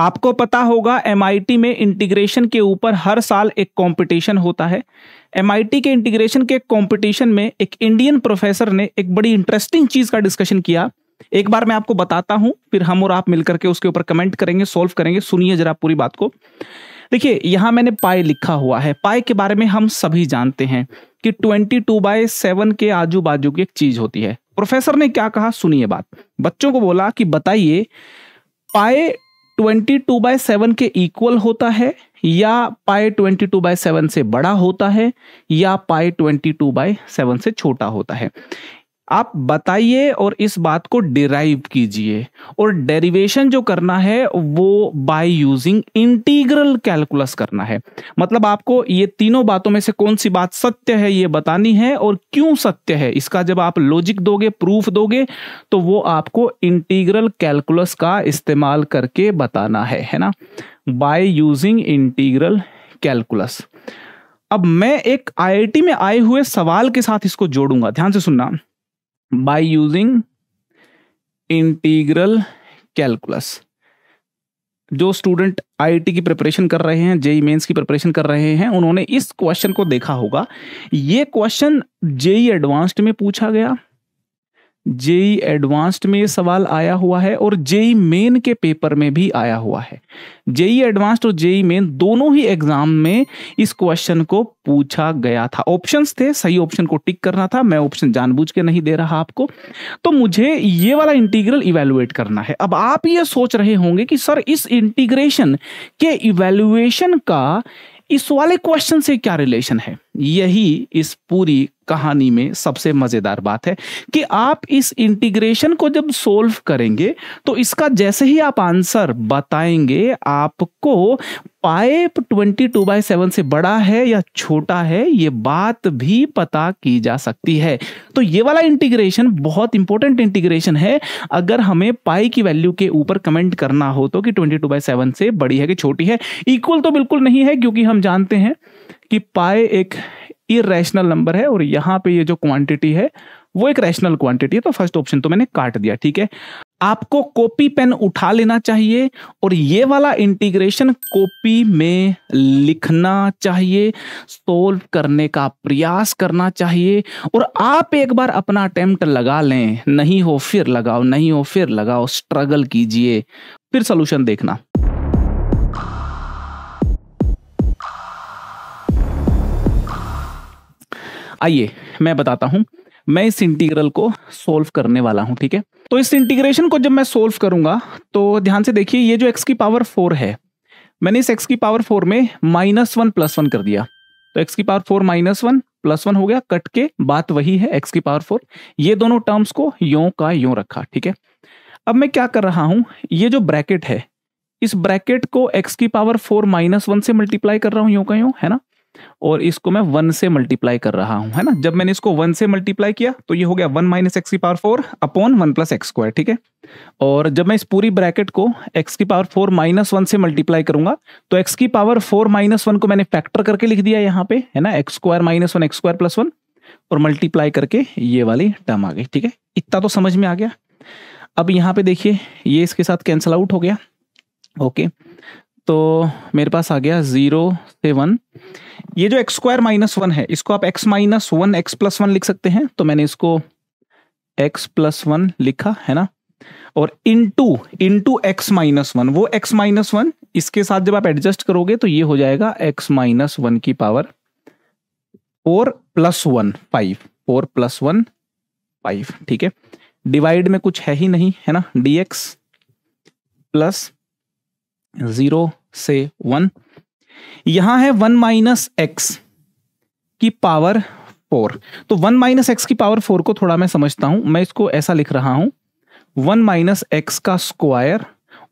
आपको पता होगा एम में इंटीग्रेशन के ऊपर हर साल एक कंपटीशन होता है एम के इंटीग्रेशन के कंपटीशन में एक इंडियन प्रोफेसर ने एक बड़ी इंटरेस्टिंग चीज़ का डिस्कशन किया एक बार मैं आपको बताता हूं फिर हम और आप मिलकर के उसके ऊपर कमेंट करेंगे सॉल्व करेंगे सुनिए जरा पूरी बात को देखिए यहां मैंने पाए लिखा हुआ है पाए के बारे में हम सभी जानते हैं कि ट्वेंटी टू सेवन के आजू बाजू की एक चीज होती है प्रोफेसर ने क्या कहा सुनिए बात बच्चों को बोला कि बताइए पाए ट्वेंटी टू बाय सेवन के इक्वल होता है या पाए ट्वेंटी टू बाय सेवन से बड़ा होता है या पाए ट्वेंटी टू बाय सेवन से छोटा होता है आप बताइए और इस बात को डिराइव कीजिए और डेरिवेशन जो करना है वो बाय यूजिंग इंटीग्रल कैलकुलस करना है मतलब आपको ये तीनों बातों में से कौन सी बात सत्य है ये बतानी है और क्यों सत्य है इसका जब आप लॉजिक दोगे प्रूफ दोगे तो वो आपको इंटीग्रल कैलकुलस का इस्तेमाल करके बताना है है ना बाय यूजिंग इंटीग्रल कैलकुलस अब मैं एक आईआईटी में आए हुए सवाल के साथ इसको जोड़ूंगा ध्यान से सुनना बाय यूजिंग इंटीग्रल कैलकुलस जो स्टूडेंट आईटी की प्रिपरेशन कर रहे हैं जेई मेंस e की प्रिपरेशन कर रहे हैं उन्होंने इस क्वेश्चन को देखा होगा ये क्वेश्चन जेई एडवांस्ड में पूछा गया जेई एडवांस्ड में ये सवाल आया हुआ है और जेई मेन के पेपर में भी आया हुआ है जेई एडवांस्ड और जेई मेन दोनों ही एग्जाम में इस क्वेश्चन को पूछा गया था ऑप्शंस थे सही ऑप्शन को टिक करना था मैं ऑप्शन जानबूझ के नहीं दे रहा आपको तो मुझे ये वाला इंटीग्रल इवेलुएट करना है अब आप ये सोच रहे होंगे कि सर इस इंटीग्रेशन के इवेलुएशन का इस वाले क्वेश्चन से क्या रिलेशन है यही इस पूरी कहानी में सबसे मजेदार बात है कि आप इस इंटीग्रेशन को जब सोल्व करेंगे तो इसका जैसे ही आप आंसर बताएंगे आपको पाइप 22 बाय 7 से बड़ा है या छोटा है ये बात भी पता की जा सकती है तो ये वाला इंटीग्रेशन बहुत इंपॉर्टेंट इंटीग्रेशन है अगर हमें पाई की वैल्यू के ऊपर कमेंट करना हो तो कि 22 बाय सेवन से बड़ी है कि छोटी है इक्वल तो बिल्कुल नहीं है क्योंकि हम जानते हैं कि पाए एक इेशनल नंबर है और यहाँ पे ये जो क्वांटिटी है वो एक रैशनल क्वांटिटी है तो फर्स्ट ऑप्शन तो मैंने काट दिया ठीक है आपको कॉपी पेन उठा लेना चाहिए और ये वाला इंटीग्रेशन कॉपी में लिखना चाहिए सोल्व करने का प्रयास करना चाहिए और आप एक बार अपना अटेम्प्ट लगा लें नहीं हो फिर लगाओ नहीं हो फिर लगाओ स्ट्रगल कीजिए फिर सोल्यूशन देखना आइए मैं बताता हूं मैं इस इंटीग्रल को सोल्व करने वाला हूं ठीक है तो इस इंटीग्रेशन को जब मैं सोल्व करूंगा तो ध्यान से देखिए ये जो एक्स की पावर फोर है मैंने इस एक्स की पावर फोर में माइनस वन प्लस वन कर दिया तो एक्स की power four minus one plus one हो गया कट के बात वही है एक्स की पावर फोर ये दोनों टर्म्स को यो का यो रखा ठीक है अब मैं क्या कर रहा हूं ये जो ब्रैकेट है इस ब्रैकेट को एक्स की पावर फोर माइनस वन से मल्टीप्लाई कर रहा हूं यो का यो है ना और इसको मैं वन से मल्टीप्लाई कर रहा हूं है ना जब मैंने इसको वन से मल्टीप्लाई किया तो ये हो गया वन माइनस एक्स की power four upon one plus x square ठीक है और जब मैं इस पूरी ब्रैकेट को एक्स की पावर फोर माइनस वन से मल्टीप्लाई करूंगा तो एक्स की पावर फोर माइनस वन को मैंने फैक्टर करके लिख दिया यहाँ पे है ना x square minus one x square plus one और मल्टीप्लाई करके ये वाली टर्म आ गई ठीक है इतना तो समझ में आ गया अब यहाँ पे देखिए ये इसके साथ कैंसिल आउट हो गया ओके okay. तो मेरे पास आ गया जीरो से वन ये जो एक्स स्क्वायर माइनस वन है इसको आप x minus one x plus one लिख सकते हैं तो मैंने इसको एक्स प्लस वन लिखा है ना और into x minus one वो एक्स माइनस वन इसके साथ जब आप एडजस्ट करोगे तो ये हो जाएगा एक्स माइनस वन की power four plus one five four plus one five ठीक है डिवाइड में कुछ है ही नहीं है ना डी एक्स प्लस जीरो से वन यहां है वन माइनस एक्स की पावर फोर तो वन माइनस एक्स की पावर फोर को थोड़ा मैं समझता हूं मैं इसको ऐसा लिख रहा हूं वन माइनस एक्स का स्क्वायर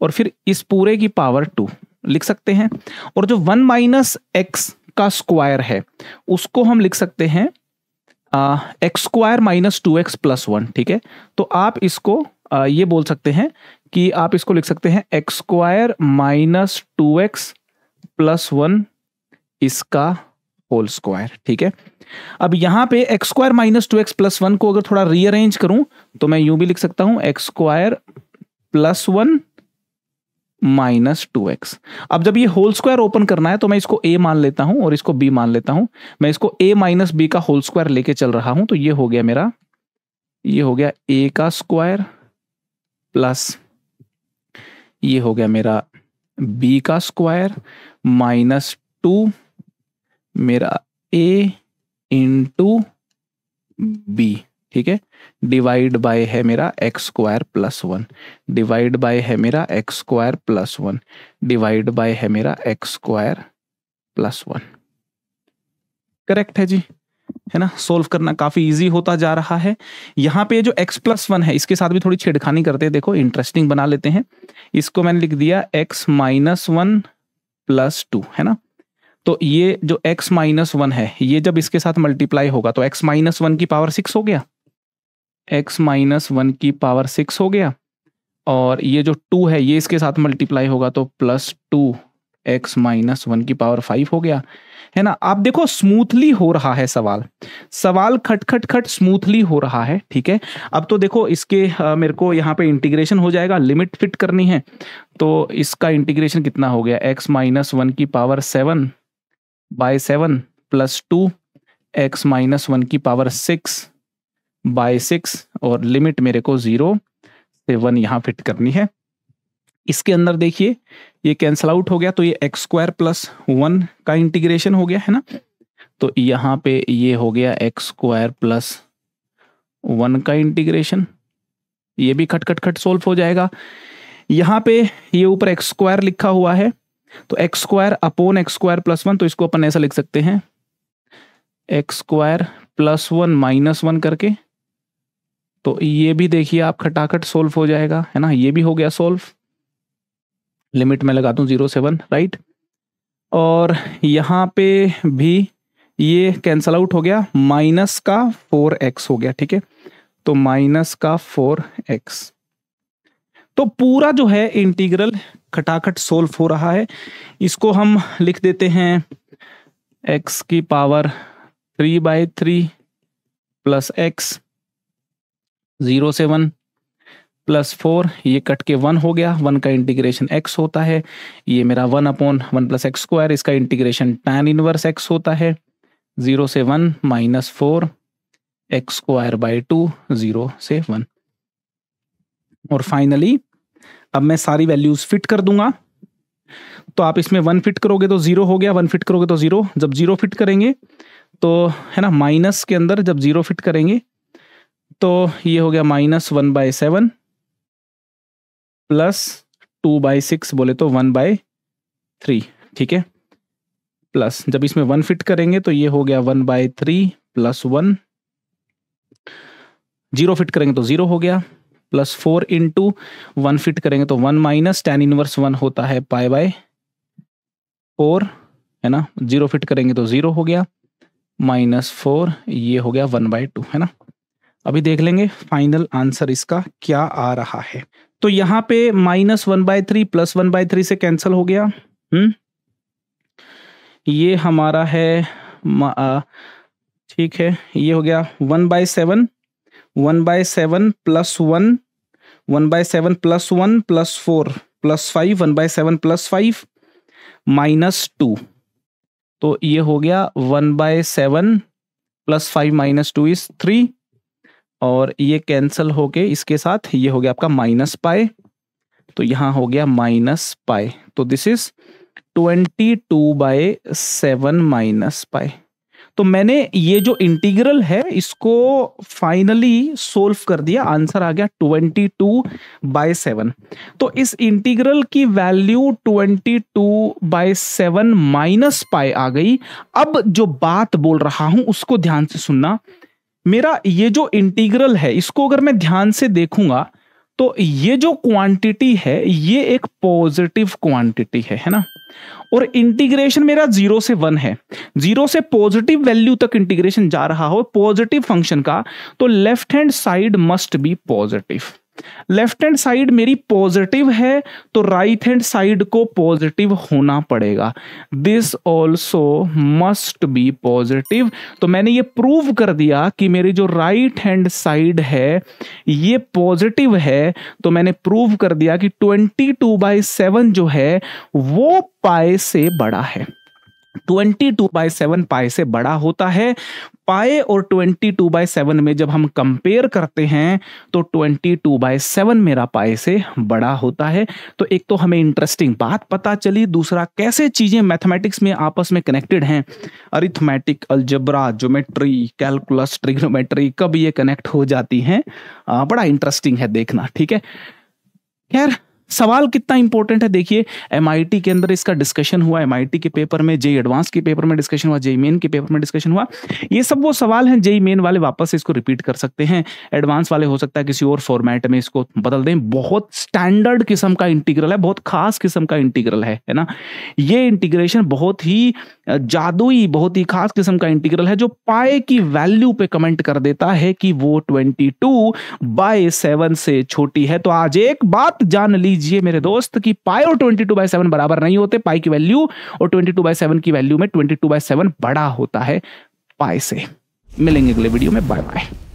और फिर इस पूरे की पावर टू लिख सकते हैं और जो वन माइनस एक्स का स्क्वायर है उसको हम लिख सकते हैं x square minus two x plus one ठीक है तो आप इसको आ, ये बोल सकते हैं कि आप इसको लिख सकते हैं x square minus two x plus one इसका होल स्क्वायर ठीक है अब यहां पे x square minus two x plus one को अगर थोड़ा रीअरेंज करूं तो मैं यूं भी लिख सकता हूं x square plus one minus two x अब जब ये होल स्क्वायर ओपन करना है तो मैं इसको ए मान लेता हूं और इसको बी मान लेता हूं मैं इसको ए माइनस बी का होल स्क्वायर लेके चल रहा हूं तो ये हो गया मेरा ये हो गया ए का स्क्वायर प्लस ये हो गया मेरा बी का स्क्वायर माइनस टू मेरा ए इंटू बी ठीक है डिवाइड बाय है मेरा x square plus one divide by है मेरा x square plus one divide by है मेरा x square plus one correct है जी है ना सोल्व करना काफी इजी होता जा रहा है यहाँ पे जो एक्स प्लस वन है इसके साथ भी थोड़ी छेड़खानी करते हैं देखो इंटरेस्टिंग बना लेते हैं इसको मैंने लिख दिया x minus one plus two है ना तो ये जो x माइनस वन है ये जब इसके साथ मल्टीप्लाई होगा तो x माइनस वन की पावर सिक्स हो गया x माइनस वन की पावर सिक्स हो गया और ये जो टू है ये इसके साथ मल्टीप्लाई होगा तो plus two x minus one की पावर फाइव हो गया है ना आप देखो स्मूथली हो रहा है सवाल सवाल खट खट खट स्मूथली हो रहा है ठीक है अब तो देखो इसके आ, मेरे को यहाँ पे इंटीग्रेशन हो जाएगा लिमिट फिट करनी है तो इसका इंटीग्रेशन कितना हो गया एक्स माइनस वन की power seven by seven plus two x minus one की पावर सिक्स बाय सिक्स और लिमिट मेरे को जीरो से वन यहाँ फिट करनी है इसके अंदर देखिए ये कैंसल आउट हो गया तो ये एक्स स्क्वायर प्लस वन का इंटीग्रेशन हो गया है ना तो यहाँ पे ये हो गया एक्स स्क्वायर प्लस वन का इंटीग्रेशन ये भी खट खट खट सोल्व हो जाएगा यहाँ पे ये ऊपर एक्स स्क्वायर लिखा हुआ है तो x square upon x square plus one तो इसको अपन ऐसा लिख सकते हैं x square plus one minus one करके तो ये भी देखिए आप खटाखट सोल्व हो जाएगा है ना ये भी हो गया सोल्व लिमिट में लगा दूँ जीरो सेवन राइट और यहाँ पे भी ये कैंसल आउट हो गया माइनस का फोर एक्स हो गया ठीक है तो माइनस का फोर एक्स तो पूरा जो है इंटीग्रल खटाखट सोल्व हो रहा है इसको हम लिख देते हैं एक्स की power three by three plus x zero seven plus four ये कट के वन हो गया वन का इंटीग्रेशन एक्स होता है ये मेरा one upon one plus x square इसका इंटीग्रेशन टैन इनवर्स एक्स होता है ज़ीरो से one minus four x square by two zero से वन और फाइनली अब मैं सारी वैल्यूज फिट कर दूंगा तो आप इसमें वन फिट करोगे तो जीरो हो गया वन फिट करोगे तो जीरो जब जीरो फिट करेंगे तो है ना माइनस के अंदर जब जीरो फिट करेंगे तो ये हो गया minus one by seven plus two by six बोले तो वन बाय थ्री ठीक है प्लस जब इसमें वन फिट करेंगे तो ये हो गया one by three plus one zero fit करेंगे तो जीरो हो गया plus four into one fit करेंगे तो one minus tan inverse one होता है पाए बाय फोर है ना जीरो फिट करेंगे तो जीरो हो गया माइनस फोर ये हो गया वन बाय टू है ना अभी देख लेंगे फाइनल आंसर इसका क्या आ रहा है तो यहाँ पे minus one by three plus one by three से कैंसिल हो गया हम्म ये हमारा है ठीक है ये हो गया one by seven one by seven plus one one by seven plus one plus four plus five one by seven plus five minus two तो ये हो गया one by seven plus five minus two is three और ये हो होके इसके साथ ये हो गया आपका माइनस पाए तो यहाँ हो गया माइनस पाए तो this is twenty two by seven minus pi तो मैंने ये जो इंटीग्रल है इसको फाइनली सोल्व कर दिया आंसर आ गया ट्वेंटी टू बाय सेवन तो इस इंटीग्रल की value twenty two by seven minus pi आ गई अब जो बात बोल रहा हूं उसको ध्यान से सुनना मेरा ये जो इंटीग्रल है इसको अगर मैं ध्यान से देखूंगा तो ये जो क्वांटिटी है ये एक पॉजिटिव क्वांटिटी है है ना और इंटीग्रेशन मेरा जीरो से वन है जीरो से पॉजिटिव वैल्यू तक इंटीग्रेशन जा रहा हो पॉजिटिव फंक्शन का तो left hand side must be positive left hand side मेरी पॉजिटिव है तो राइट हैंड साइड को पॉजिटिव होना पड़ेगा this also must be positive तो मैंने ये प्रूव कर दिया कि मेरी जो राइट हैंड साइड है ये पॉजिटिव है तो मैंने प्रूव कर दिया कि ट्वेंटी टू बाई सेवन जो है वो पाए से बड़ा है ट्वेंटी टू बाई सेवन पाए से बड़ा होता है पाए और ट्वेंटी टू बाई सेवन में जब हम कंपेयर करते हैं तो ट्वेंटी टू बाई सेवन मेरा पाए से बड़ा होता है तो एक तो हमें इंटरेस्टिंग बात पता चली दूसरा कैसे चीज़ें मैथमेटिक्स में आपस में कनेक्टेड हैं arithmetic algebra geometry calculus trigonometry कब ये कनेक्ट हो जाती हैं बड़ा इंटरेस्टिंग है देखना ठीक है खैर सवाल कितना इंपॉर्टेंट है देखिए एम के अंदर इसका डिस्कशन हुआ एम के पेपर में जेई एडवांस के पेपर में डिस्कशन हुआ जेई मेन के पेपर में डिस्कशन हुआ ये सब वो सवाल हैं जेई मेन वाले वापस इसको रिपीट कर सकते हैं एडवांस वाले हो सकता है किसी और फॉर्मेट में इसको बदल दें बहुत स्टैंडर्ड किस्म का इंटीग्रल है बहुत खास किस्म का इंटीग्रल है है ना ये इंटीग्रेशन बहुत ही जादुई बहुत ही खास किस्म का इंटीग्रल है जो पाए की वैल्यू पे कमेंट कर देता है कि वो ट्वेंटी टू सेवन से छोटी है तो आज एक बात जान लीजिए लीजिए मेरे दोस्त कि पाई और ट्वेंटी टू बाई सेवन बराबर नहीं होते पाई की वैल्यू और ट्वेंटी टू बाई सेवन की वैल्यू में ट्वेंटी टू बाई सेवन बड़ा होता है पाई से मिलेंगे अगले वीडियो में बाय बाय